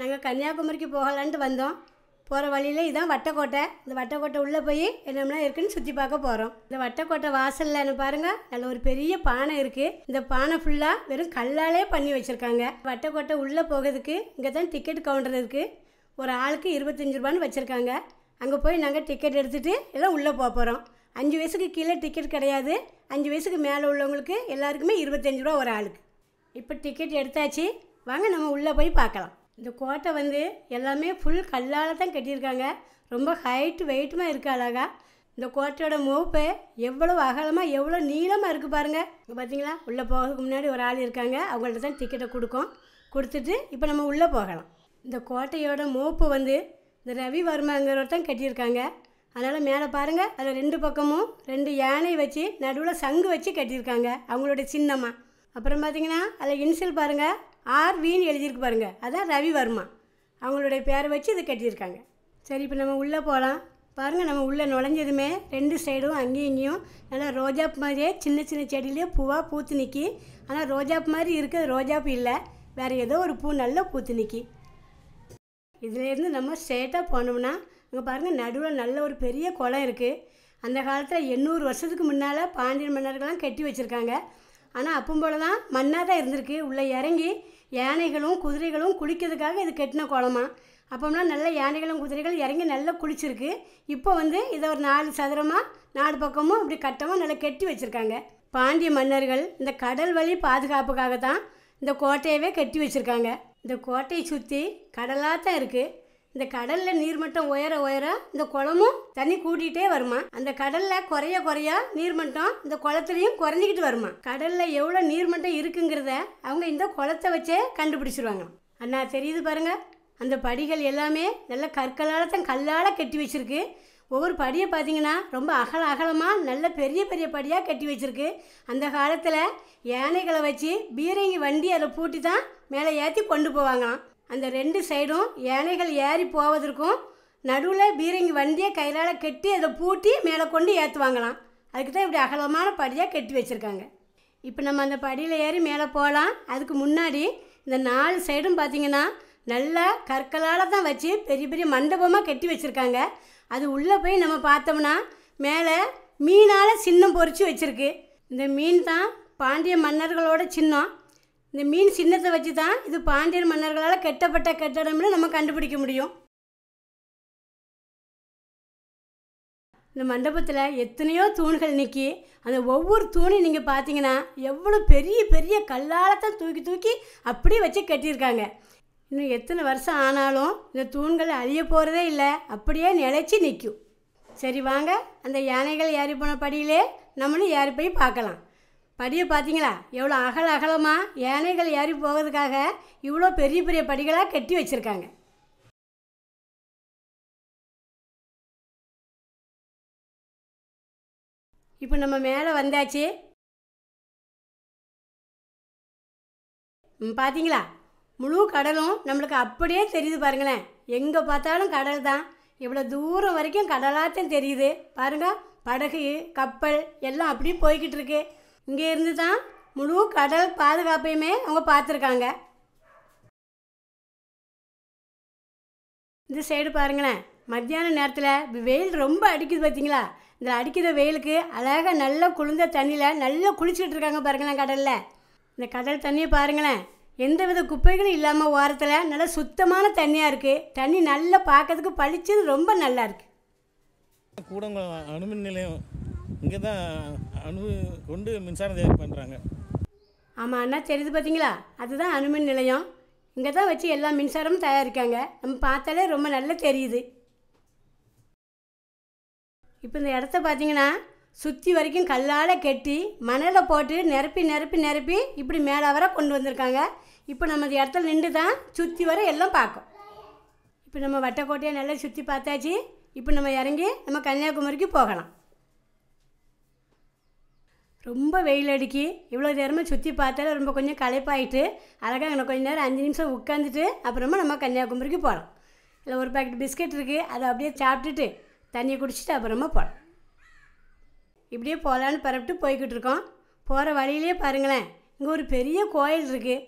நாங்கள் கன்னியாகுமரிக்கு போகலான்ட்டு வந்தோம் போகிற வழியில் இதுதான் வட்டக்கோட்டை இந்த வட்டக்கோட்டை உள்ளே போய் என்னென்ன இருக்குதுன்னு சுற்றி பார்க்க போகிறோம் இந்த வட்டக்கோட்டை வாசலில் பாருங்கள் நல்ல ஒரு பெரிய பானை இருக்குது இந்த பானை ஃபுல்லாக வெறும் கல்லாலே பண்ணி வச்சுருக்காங்க வட்டக்கோட்டை உள்ளே போகிறதுக்கு இங்கே தான் டிக்கெட் கவுண்டர் இருக்குது ஒரு ஆளுக்கு இருபத்தஞ்சி ரூபான்னு வச்சுருக்காங்க அங்கே போய் நாங்கள் டிக்கெட் எடுத்துகிட்டு எல்லாம் உள்ளே போக போகிறோம் அஞ்சு வயசுக்கு கீழே டிக்கெட் கிடையாது அஞ்சு வயசுக்கு மேலே உள்ளவங்களுக்கு எல்லாருக்குமே இருபத்தஞ்சி ரூபா ஒரு ஆளுக்கு இப்போ டிக்கெட் எடுத்தாச்சு வாங்க நம்ம உள்ளே போய் பார்க்கலாம் இந்த கோட்டை வந்து எல்லாமே ஃபுல் கல்லால் தான் கட்டியிருக்காங்க ரொம்ப ஹைட்டு வெயிட்டுமாக இருக்குது அழகாக இந்த கோட்டையோட மூப்பு எவ்வளோ அகலமாக எவ்வளோ நீளமாக இருக்குது பாருங்கள் இங்கே பார்த்தீங்களா உள்ளே போகிறதுக்கு முன்னாடி ஒரு ஆள் இருக்காங்க அவங்கள்ட்ட தான் டிக்கெட்டை கொடுக்கும் கொடுத்துட்டு இப்போ நம்ம உள்ளே போகலாம் இந்த கோட்டையோட மூப்பு வந்து இந்த ரவி வர்மாங்கிறவர் தான் கட்டியிருக்காங்க அதனால் மேலே பாருங்கள் அதில் ரெண்டு பக்கமும் ரெண்டு யானை வச்சு நடுவில் சங்கு வச்சு கட்டியிருக்காங்க அவங்களுடைய சின்னமாக அப்புறம் பார்த்தீங்கன்னா அதில் இன்சில் பாருங்கள் ஆர்வின்னு எழுதியிருக்கு பாருங்கள் அதான் ரவிவர்மா அவங்களுடைய பேரை வச்சு இதை கட்டியிருக்காங்க சரி இப்போ நம்ம உள்ளே போகலாம் பாருங்கள் நம்ம உள்ளே நுழைஞ்சதுமே ரெண்டு சைடும் அங்கேயும் இங்கேயும் நல்லா ரோஜா மாதிரியே சின்ன சின்ன செடியிலே பூவாக பூத்து நிற்கி ஆனால் ரோஜா மாதிரி இருக்கிறது பூ இல்லை வேறு ஏதோ ஒரு பூ நல்லா பூத்து நிற்கி இதுலேருந்து நம்ம ஸ்ட்ரேட்டாக போனோம்னா அங்கே பாருங்கள் நடுவில் நல்ல ஒரு பெரிய குளம் இருக்குது அந்த காலத்தில் எண்ணூறு வருஷத்துக்கு முன்னால் பாண்டியன் மன்னர்கள்லாம் கட்டி வச்சுருக்காங்க ஆனால் அப்போ போல தான் மண்ணாக தான் இருந்திருக்கு உள்ளே இறங்கி யானைகளும் குதிரைகளும் குளிக்கிறதுக்காக இது கெட்டின குளமா அப்போம்னா நல்ல யானைகளும் குதிரைகளும் இறங்கி நல்லா குளிச்சிருக்கு இப்போ வந்து இதை ஒரு நாலு சதுரமாக நாலு பக்கமும் அப்படி கட்டமாக நல்லா கெட்டி வச்சுருக்காங்க பாண்டிய மன்னர்கள் இந்த கடல் வழி பாதுகாப்புக்காக தான் இந்த கோட்டையவே கட்டி வச்சுருக்காங்க இந்த கோட்டையை சுற்றி கடலாக தான் இருக்குது இந்த கடல்ல நீர்மட்டம் உயர உயர இந்த குளமும் தண்ணி கூட்டிகிட்டே வருமா அந்த கடல்ல குறைய குறைய நீர்மட்டம் இந்த குளத்துலையும் குறைஞ்சிக்கிட்டு வருமா கடல்ல எவ்வளோ நீர்மட்டம் இருக்குங்கிறத அவங்க இந்த குளத்தை வச்சே கண்டுபிடிச்சிருவாங்க அண்ணா தெரியுது பாருங்க அந்த படிகள் எல்லாமே நல்ல கற்களால் தான் கல்லால் கட்டி வச்சிருக்கு ஒவ்வொரு படியை பார்த்தீங்கன்னா ரொம்ப அகல அகலமாக நல்ல பெரிய பெரிய படியாக கட்டி வச்சுருக்கு அந்த காலத்தில் யானைகளை வச்சு பீரங்கி வண்டி அதில் பூட்டி தான் மேலே ஏற்றி கொண்டு போவாங்களாம் அந்த ரெண்டு சைடும் யானைகள் ஏறி போவதற்கும் நடுவில் பீரங்கி வண்டியை கையிலால் கட்டி அதை பூட்டி மேலே கொண்டு ஏற்றுவாங்களாம் அதுக்கு தான் இப்படி அகலமான படியாக கட்டி வச்சுருக்காங்க இப்போ நம்ம அந்த படியில் ஏறி மேலே போகலாம் அதுக்கு முன்னாடி இந்த நாலு சைடும் பார்த்திங்கன்னா நல்லா கற்களால் தான் வச்சு பெரிய பெரிய மண்டபமாக கட்டி வச்சுருக்காங்க அது உள்ளே போய் நம்ம பார்த்தோம்னா மேலே மீனால் சின்னம் பொறிச்சு வச்சுருக்கு இந்த மீன் தான் பாண்டிய மன்னர்களோட சின்னம் இந்த மீன் சின்னத்தை வச்சு தான் இது பாண்டியன் மன்னர்களால் கெட்டப்பட்ட கட்டடம்னு நம்ம கண்டுபிடிக்க முடியும் இந்த மண்டபத்தில் எத்தனையோ தூண்கள் நிற்கி அந்த ஒவ்வொரு தூணையும் நீங்கள் பார்த்தீங்கன்னா எவ்வளோ பெரிய பெரிய கல்லாலத்தை தூக்கி தூக்கி அப்படியே வச்சு கட்டியிருக்காங்க இன்னும் எத்தனை வருஷம் ஆனாலும் இந்த தூண்கள் அழிய போகிறதே இல்லை அப்படியே நிலைச்சி நிற்கும் சரி வாங்க அந்த யானைகள் ஏறி போன படியிலே நம்மளும் ஏறி போய் பார்க்கலாம் படியை பார்த்தீங்களா எவ்வளோ அகல அகலமாக யானைகள் ஏறி போகிறதுக்காக இவ்வளோ பெரிய பெரிய படிகளாக கட்டி வச்சுருக்காங்க இப்போ நம்ம மேலே வந்தாச்சு பார்த்தீங்களா முழு கடலும் நம்மளுக்கு அப்படியே தெரியுது பாருங்களேன் எங்கே பார்த்தாலும் கடல் தான் இவ்வளோ தூரம் வரைக்கும் கடலாத்தான் தெரியுது பாருங்கள் படகு கப்பல் எல்லாம் அப்படியே போய்கிட்டு இருக்கு இங்கே இருந்து தான் முழு கடல் பாதுகாப்பையுமே அவங்க பார்த்துருக்காங்க இந்த சைடு பாருங்களேன் மத்தியான நேரத்தில் வெயில் ரொம்ப அடிக்குது பார்த்தீங்களா இந்த அடிக்கிற வெயிலுக்கு அழகாக நல்லா குளிர்ந்த தண்ணியில் நல்லா குளிச்சுக்கிட்டு இருக்காங்க பாருங்களேன் கடலில் இந்த கடல் தண்ணியை பாருங்களேன் எந்த வித குப்பைகளும் இல்லாமல் ஓரத்தில் நல்லா சுத்தமான தண்ணியாக இருக்குது தண்ணி நல்லா பார்க்கறதுக்கு பளிச்சு ரொம்ப நல்லா இருக்குது அணுமின் நிலையம் இங்கே தான் அணு கொண்டு மின்சாரம் தயார் பண்ணுறாங்க ஆமாம் அண்ணா தெரியுது பார்த்தீங்களா அதுதான் அணுமின் நிலையம் இங்கே தான் வச்சு எல்லா மின்சாரமும் தயாரிக்காங்க நம்ம பார்த்தாலே ரொம்ப நல்லா தெரியுது இப்போ இந்த இடத்த பார்த்தீங்கன்னா சுற்றி வரைக்கும் கல்லால் கெட்டி மணலை போட்டு நிரப்பி நிரப்பி நிரப்பி இப்படி மேலே வர கொண்டு வந்திருக்காங்க இப்போ நம்ம இந்த இடத்துல நின்று தான் சுற்றி வர எல்லாம் பார்க்கும் இப்போ நம்ம வட்டக்கோட்டையை நல்லா சுற்றி பார்த்தாச்சு இப்போ நம்ம இறங்கி நம்ம கன்னியாகுமரிக்கு போகலாம் ரொம்ப வெயில் அடிக்கி இவ்வளோ நேரமாக சுற்றி பார்த்தாலும் ரொம்ப கொஞ்சம் களைப்பாயிட்டு அழகாக அங்கே கொஞ்சம் நேரம் அஞ்சு நிமிஷம் உட்காந்துட்டு அப்புறமா நம்ம கன்னியாகுமரிக்கு போகலாம் இல்லை ஒரு பேக்கெட் பிஸ்கெட் இருக்குது அதை அப்படியே சாப்பிட்டுட்டு தண்ணியை குடிச்சிட்டு அப்புறமா போகலாம் இப்படியே போகலான்னு பரப்பிட்டு போய்கிட்டு இருக்கோம் போகிற வழியிலே பாருங்களேன் இங்கே ஒரு பெரிய கோயில் இருக்குது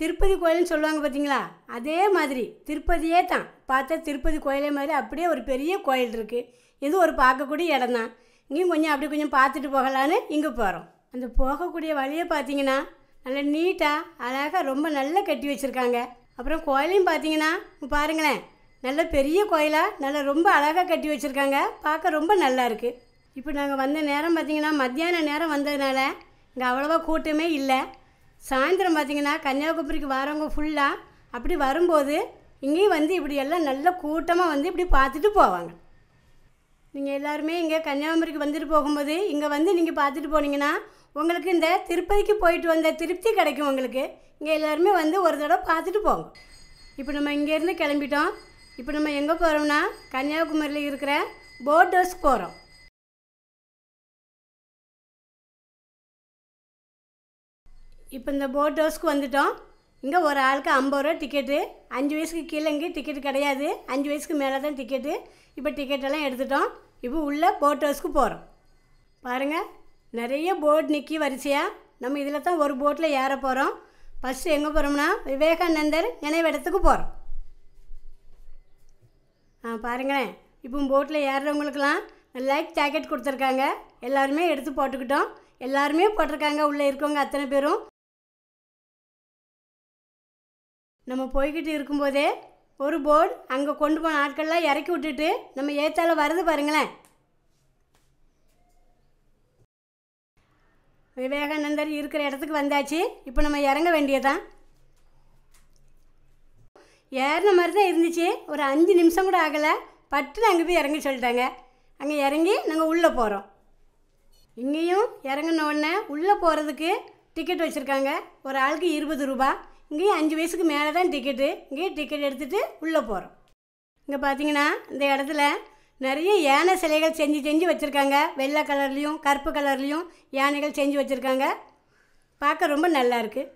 திருப்பதி கோயில்னு சொல்லுவாங்க பார்த்தீங்களா அதே மாதிரி திருப்பதியே தான் பார்த்தா திருப்பதி கோயிலே மாதிரி அப்படியே ஒரு பெரிய கோயில் இருக்குது இது ஒரு பார்க்கக்கூடிய இடம் தான் இங்கேயும் கொஞ்சம் அப்படி கொஞ்சம் பார்த்துட்டு போகலான்னு இங்கே போகிறோம் அந்த போகக்கூடிய வழியை பார்த்தீங்கன்னா நல்லா நீட்டாக அழகாக ரொம்ப நல்லா கட்டி வச்சுருக்காங்க அப்புறம் கோயிலையும் பார்த்தீங்கன்னா பாருங்களேன் நல்ல பெரிய கோயிலாக நல்லா ரொம்ப அழகாக கட்டி வச்சுருக்காங்க பார்க்க ரொம்ப நல்லா இருக்குது இப்போ நாங்கள் வந்த நேரம் பார்த்தீங்கன்னா மத்தியான நேரம் வந்ததுனால இங்கே அவ்வளோவா கூட்டமே இல்லை சாயந்தரம் பார்த்தீங்கன்னா கன்னியாகுமரிக்கு வரவங்க ஃபுல்லாக அப்படி வரும்போது இங்கேயும் வந்து இப்படி எல்லாம் நல்ல கூட்டமாக வந்து இப்படி பார்த்துட்டு போவாங்க நீங்கள் எல்லாருமே இங்கே கன்னியாகுமரிக்கு வந்துட்டு போகும்போது இங்கே வந்து நீங்கள் பார்த்துட்டு போனீங்கன்னா உங்களுக்கு இந்த திருப்பதிக்கு போயிட்டு வந்த திருப்தி கிடைக்கும் உங்களுக்கு இங்கே எல்லாருமே வந்து ஒரு தடவை பார்த்துட்டு போங்க இப்போ நம்ம இங்கேருந்து கிளம்பிட்டோம் இப்போ நம்ம எங்கே போகிறோம்னா கன்னியாகுமரியில் இருக்கிற போட் ஹவுஸ்க்கு போகிறோம் இப்போ இந்த போட் ஹவுஸ்க்கு வந்துட்டோம் இங்கே ஒரு ஆளுக்கு ஐம்பது ரூபா டிக்கெட்டு அஞ்சு வயசுக்கு கீழே இங்கே டிக்கெட்டு கிடையாது அஞ்சு வயசுக்கு மேலே தான் டிக்கெட்டு இப்போ டிக்கெட்டெல்லாம் எடுத்துட்டோம் இப்போ உள்ளே போட் ஹவுஸ்க்கு போகிறோம் பாருங்கள் நிறைய போட் நிற்கி வரிசையாக நம்ம இதில் தான் ஒரு போட்டில் ஏற போகிறோம் ஃபஸ்ட்டு எங்கே போகிறோம்னா விவேகானந்தர் நினைவிடத்துக்கு போகிறோம் ஆ பாருங்களேன் இப்போ போட்டில் ஏறுறவங்களுக்கெல்லாம் லைக் ஜாக்கெட் கொடுத்துருக்காங்க எல்லாருமே எடுத்து போட்டுக்கிட்டோம் எல்லாருமே போட்டிருக்காங்க உள்ளே இருக்கவங்க அத்தனை பேரும் நம்ம போய்கிட்டு இருக்கும்போதே ஒரு போர்டு அங்கே கொண்டு போன ஆட்கள்லாம் இறக்கி விட்டுட்டு நம்ம ஏத்தால வருது பாருங்களேன் விவேகானந்தர் இருக்கிற இடத்துக்கு வந்தாச்சு இப்போ நம்ம இறங்க வேண்டியதான் ஏறின மாதிரி தான் இருந்துச்சு ஒரு அஞ்சு நிமிஷம் கூட ஆகலை பட்டுன்னு அங்கே போய் இறங்கி சொல்லிட்டாங்க அங்கே இறங்கி நாங்கள் உள்ளே போகிறோம் இங்கேயும் இறங்கின உடனே உள்ளே போகிறதுக்கு டிக்கெட் வச்சுருக்காங்க ஒரு ஆளுக்கு இருபது ரூபா இங்கேயும் அஞ்சு வயசுக்கு மேலே தான் டிக்கெட்டு இங்கேயும் டிக்கெட் எடுத்துகிட்டு உள்ளே போகிறோம் இங்கே பார்த்தீங்கன்னா இந்த இடத்துல நிறைய யானை சிலைகள் செஞ்சு செஞ்சு வச்சுருக்காங்க வெள்ளை கலர்லேயும் கருப்பு கலர்லேயும் யானைகள் செஞ்சு வச்சுருக்காங்க பார்க்க ரொம்ப இருக்குது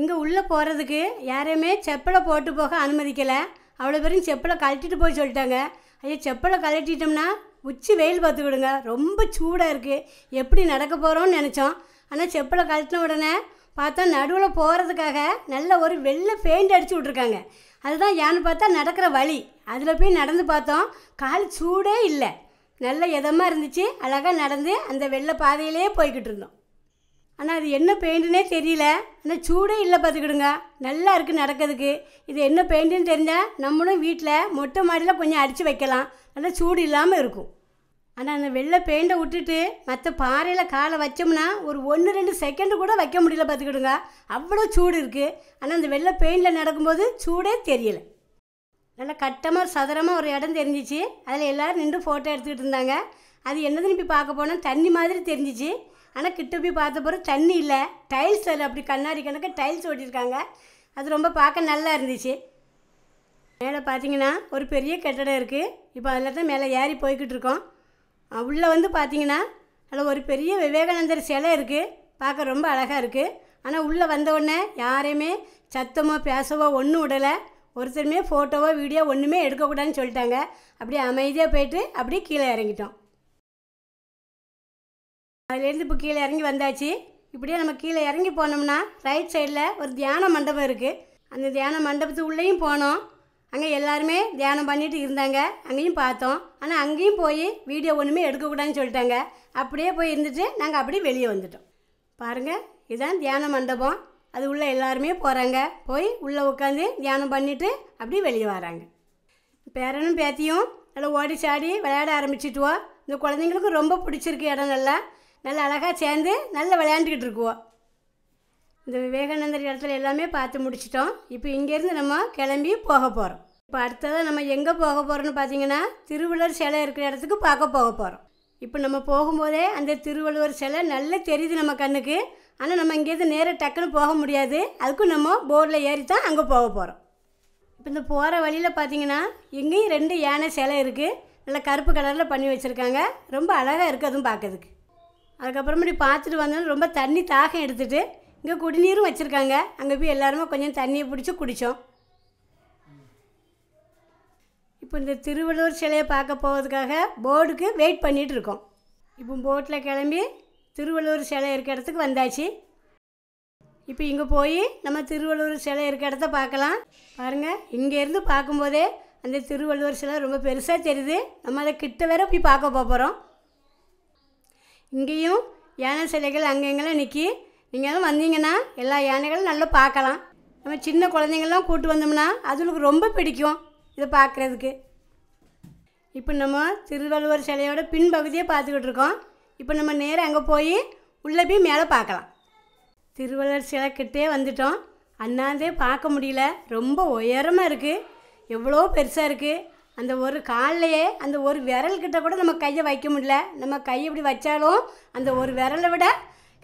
இங்கே உள்ளே போகிறதுக்கு யாரையுமே செப்பலை போட்டு போக அனுமதிக்கலை அவ்வளோ பேரும் செப்பலை கழட்டிட்டு போய் சொல்லிட்டாங்க ஐயா செப்பலை கழட்டிட்டோம்னா உச்சி வெயில் பார்த்துக்கிடுங்க ரொம்ப சூடாக இருக்குது எப்படி நடக்க போகிறோம்னு நினச்சோம் ஆனால் செப்பலை கழட்டின உடனே பார்த்தா நடுவில் போகிறதுக்காக நல்ல ஒரு வெள்ளை பெயிண்ட் அடித்து விட்ருக்காங்க அதுதான் யானை பார்த்தா நடக்கிற வழி அதில் போய் நடந்து பார்த்தோம் கால் சூடே இல்லை நல்ல இதமாக இருந்துச்சு அழகாக நடந்து அந்த வெள்ளை பாதையிலே போய்கிட்டு இருந்தோம் ஆனால் அது என்ன பெயிண்ட்டுனே தெரியல ஆனால் சூடே இல்லை பார்த்துக்கிடுங்க நல்லா இருக்குது நடக்கிறதுக்கு இது என்ன பெயிண்ட்டுன்னு தெரிஞ்சால் நம்மளும் வீட்டில் மொட்டை மாடியில் கொஞ்சம் அடித்து வைக்கலாம் நல்லா சூடு இல்லாமல் இருக்கும் ஆனால் அந்த வெள்ளை பெயிண்டை விட்டுட்டு மற்ற பாறையில் காலை வச்சோம்னா ஒரு ஒன்று ரெண்டு செகண்டு கூட வைக்க முடியல பார்த்துக்கிடுங்க அவ்வளோ சூடு இருக்குது ஆனால் அந்த வெள்ளை பெயிண்டில் நடக்கும்போது சூடே தெரியலை நல்லா கட்டமாக சதுரமாக ஒரு இடம் தெரிஞ்சிச்சு அதில் எல்லோரும் நின்று ஃபோட்டோ எடுத்துக்கிட்டு இருந்தாங்க அது என்னதுன்னு இப்போ பார்க்க போனால் தண்ணி மாதிரி தெரிஞ்சிச்சு ஆனால் கிட்ட போய் பார்த்த பிறகு தண்ணி இல்லை டைல்ஸ் அதில் அப்படி கண்ணாடி கணக்கு டைல்ஸ் ஓட்டியிருக்காங்க அது ரொம்ப பார்க்க நல்லா இருந்துச்சு மேலே பார்த்தீங்கன்னா ஒரு பெரிய கட்டடம் இருக்குது இப்போ அதில் தான் மேலே ஏறி போய்கிட்டு இருக்கோம் உள்ளே வந்து பார்த்தீங்கன்னா அதில் ஒரு பெரிய விவேகானந்தர் சிலை இருக்குது பார்க்க ரொம்ப அழகாக இருக்குது ஆனால் உள்ளே வந்தவுடனே யாரையுமே சத்தமோ பேசவோ ஒன்றும் விடலை ஒருத்தருமே ஃபோட்டோவோ வீடியோ ஒன்றுமே எடுக்கக்கூடாதுன்னு சொல்லிட்டாங்க அப்படியே அமைதியாக போயிட்டு அப்படியே கீழே இறங்கிட்டோம் அதுலேருந்து இப்போ கீழே இறங்கி வந்தாச்சு இப்படியே நம்ம கீழே இறங்கி போனோம்னா ரைட் சைடில் ஒரு தியான மண்டபம் இருக்குது அந்த தியான மண்டபத்து உள்ளேயும் போனோம் அங்கே எல்லாருமே தியானம் பண்ணிட்டு இருந்தாங்க அங்கேயும் பார்த்தோம் ஆனால் அங்கேயும் போய் வீடியோ ஒன்றுமே எடுக்கக்கூடாதுன்னு சொல்லிட்டாங்க அப்படியே போய் இருந்துட்டு நாங்கள் அப்படியே வெளியே வந்துட்டோம் பாருங்கள் இதுதான் தியான மண்டபம் அது உள்ளே எல்லாருமே போகிறாங்க போய் உள்ளே உட்காந்து தியானம் பண்ணிவிட்டு அப்படியே வெளியே வராங்க பேரனும் பேத்தியும் நல்லா ஓடி சாடி விளையாட ஆரம்பிச்சிட்டுவோம் இந்த குழந்தைங்களுக்கு ரொம்ப பிடிச்சிருக்கு இடம் நல்லா நல்லா அழகாக சேர்ந்து நல்லா விளையாண்டுக்கிட்டு இருக்குவோம் இந்த விவேகானந்தர் இடத்துல எல்லாமே பார்த்து முடிச்சிட்டோம் இப்போ இங்கேருந்து நம்ம கிளம்பி போக போகிறோம் இப்போ அடுத்ததாக நம்ம எங்கே போக போகிறோம்னு பார்த்தீங்கன்னா திருவள்ளுவர் சிலை இருக்கிற இடத்துக்கு பார்க்க போக போகிறோம் இப்போ நம்ம போகும்போதே அந்த திருவள்ளுவர் சிலை நல்லா தெரியுது நம்ம கண்ணுக்கு ஆனால் நம்ம இங்கேருந்து நேராக டக்குன்னு போக முடியாது அதுக்கும் நம்ம போர்டில் ஏறி தான் அங்கே போக போகிறோம் இப்போ இந்த போகிற வழியில் பார்த்தீங்கன்னா இங்கேயும் ரெண்டு யானை சிலை இருக்குது நல்லா கருப்பு கலரில் பண்ணி வச்சுருக்காங்க ரொம்ப அழகாக இருக்குது அதுவும் பார்க்கறதுக்கு அதுக்கப்புறமேட்டு பார்த்துட்டு வந்தோன்னு ரொம்ப தண்ணி தாகம் எடுத்துகிட்டு இங்கே குடிநீரும் வச்சுருக்காங்க அங்கே போய் எல்லாருமே கொஞ்சம் தண்ணியை பிடிச்சி குடித்தோம் இப்போ இந்த திருவள்ளூர் சிலையை பார்க்க போவதுக்காக போர்டுக்கு வெயிட் பண்ணிகிட்டு இருக்கோம் இப்போ போட்டில் கிளம்பி திருவள்ளூர் சிலை இருக்க இடத்துக்கு வந்தாச்சு இப்போ இங்கே போய் நம்ம திருவள்ளூர் சிலை இருக்க இடத்த பார்க்கலாம் பாருங்கள் இங்கேருந்து பார்க்கும்போதே அந்த திருவள்ளுவர் சிலை ரொம்ப பெருசாக தெரியுது நம்ம அதை கிட்ட வேற போய் பார்க்க போகிறோம் இங்கேயும் யானை சிலைகள் அங்கங்கெல்லாம் நிற்கி நீங்கள் எதுவும் வந்தீங்கன்னா எல்லா யானைகளும் நல்லா பார்க்கலாம் நம்ம சின்ன குழந்தைங்கள்லாம் கூட்டு வந்தோம்னா அதுகளுக்கு ரொம்ப பிடிக்கும் இதை பார்க்குறதுக்கு இப்போ நம்ம திருவள்ளுவர் சிலையோட பின்பகுதியை பார்த்துக்கிட்டு இருக்கோம் இப்போ நம்ம நேராக அங்கே போய் உள்ளே போய் மேலே பார்க்கலாம் திருவள்ளுவர் சிலைக்கிட்டே வந்துட்டோம் அண்ணாந்தே பார்க்க முடியல ரொம்ப உயரமாக இருக்குது எவ்வளோ பெருசாக இருக்குது அந்த ஒரு கால்லையே அந்த ஒரு விரல்கிட்ட கூட நம்ம கையை வைக்க முடியல நம்ம கை இப்படி வச்சாலும் அந்த ஒரு விரலை விட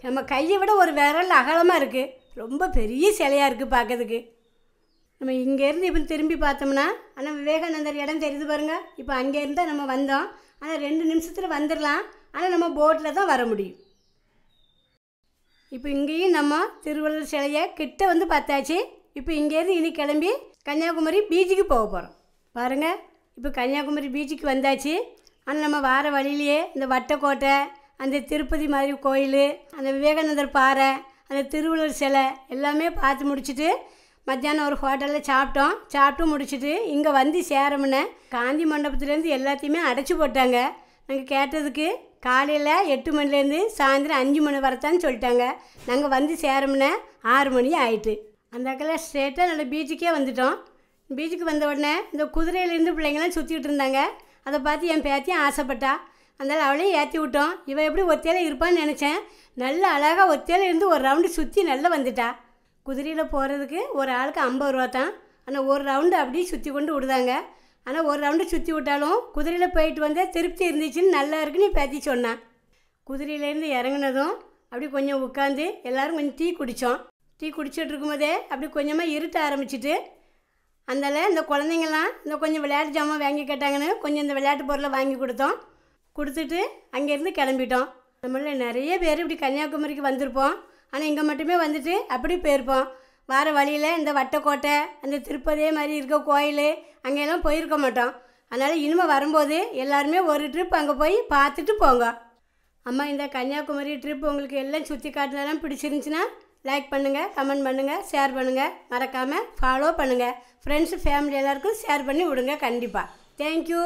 நம்ம கையை விட ஒரு விரல் அகலமாக இருக்குது ரொம்ப பெரிய சிலையாக இருக்குது பார்க்கறதுக்கு நம்ம இங்கேருந்து இப்போ திரும்பி பார்த்தோம்னா ஆனால் விவேகானந்தர் இடம் தெரியுது பாருங்கள் இப்போ அங்கேருந்து நம்ம வந்தோம் ஆனால் ரெண்டு நிமிஷத்தில் வந்துடலாம் ஆனால் நம்ம போட்டில் தான் வர முடியும் இப்போ இங்கேயும் நம்ம திருவள்ளுவர் சிலையை கிட்ட வந்து பார்த்தாச்சு இப்போ இங்கேருந்து இனி கிளம்பி கன்னியாகுமரி பீச்சுக்கு போக போகிறோம் பாருங்கள் இப்போ கன்னியாகுமரி பீச்சுக்கு வந்தாச்சு ஆனால் நம்ம வார வழியிலேயே இந்த வட்டக்கோட்டை அந்த திருப்பதி மாதிரி கோயில் அந்த விவேகானந்தர் பாறை அந்த திருவள்ளுவர் சிலை எல்லாமே பார்த்து முடிச்சுட்டு மத்தியானம் ஒரு ஹோட்டலில் சாப்பிட்டோம் சாப்பிட்டு முடிச்சுட்டு இங்கே வந்து சேரமுன்ன காந்தி மண்டபத்துலேருந்து எல்லாத்தையுமே அடைச்சி போட்டாங்க நாங்கள் கேட்டதுக்கு காலையில் எட்டு மணிலேருந்து சாயந்தரம் அஞ்சு மணி வரத்தான்னு சொல்லிட்டாங்க நாங்கள் வந்து சேரமுன்ன ஆறு மணி ஆயிட்டு அந்த அக்கில் ஸ்ட்ரெயிட்டாக நல்ல பீச்சுக்கே வந்துட்டோம் பீச்சுக்கு வந்த உடனே இந்த குதிரையிலேருந்து பிள்ளைங்களாம் சுற்றிக்கிட்டு இருந்தாங்க அதை பார்த்து என் பேத்தியும் ஆசைப்பட்டா அதனால் அவளையும் ஏற்றி விட்டோம் இவள் எப்படி ஒத்தையில் இருப்பான்னு நினச்சேன் நல்ல அழகாக ஒத்தையில் இருந்து ஒரு ரவுண்டு சுற்றி நல்லா வந்துட்டா குதிரையில் போகிறதுக்கு ஒரு ஆளுக்கு ஐம்பது ரூபா தான் ஆனால் ஒரு ரவுண்டு அப்படியே சுற்றி கொண்டு விடுதாங்க ஆனால் ஒரு ரவுண்டு சுற்றி விட்டாலும் குதிரையில் போயிட்டு வந்தே திருப்தி இருந்துச்சுன்னு நல்லா இருக்குன்னு பேத்தி சொன்னான் குதிரையிலேருந்து இறங்கினதும் அப்படி கொஞ்சம் உட்காந்து எல்லோரும் கொஞ்சம் டீ குடித்தோம் டீ குடிச்சிட்டு இருக்கும்போதே அப்படி கொஞ்சமாக இருட்ட ஆரம்பிச்சிட்டு அதனால் இந்த குழந்தைங்கள்லாம் இந்த கொஞ்சம் விளையாட்டு ஜாமான் வாங்கி கேட்டாங்கன்னு கொஞ்சம் இந்த விளையாட்டு பொருளை வாங்கி கொடுத்தோம் கொடுத்துட்டு அங்கேருந்து கிளம்பிட்டோம் நம்மள நிறைய பேர் இப்படி கன்னியாகுமரிக்கு வந்திருப்போம் ஆனால் இங்கே மட்டுமே வந்துட்டு அப்படி போயிருப்போம் வார வழியில் இந்த வட்டக்கோட்டை அந்த திருப்பதே மாதிரி இருக்க கோயில் அங்கெல்லாம் போயிருக்க மாட்டோம் அதனால் இனிமேல் வரும்போது எல்லாருமே ஒரு ட்ரிப் அங்கே போய் பார்த்துட்டு போங்க அம்மா இந்த கன்னியாகுமரி ட்ரிப் உங்களுக்கு எல்லாம் சுற்றி காட்டினதெல்லாம் பிடிச்சிருந்துச்சின்னா லைக் பண்ணுங்கள் கமெண்ட் பண்ணுங்கள் ஷேர் பண்ணுங்கள் மறக்காமல் ஃபாலோ பண்ணுங்கள் ஃப்ரெண்ட்ஸு ஃபேமிலி எல்லாருக்கும் ஷேர் பண்ணி விடுங்க கண்டிப்பாக தேங்க்யூ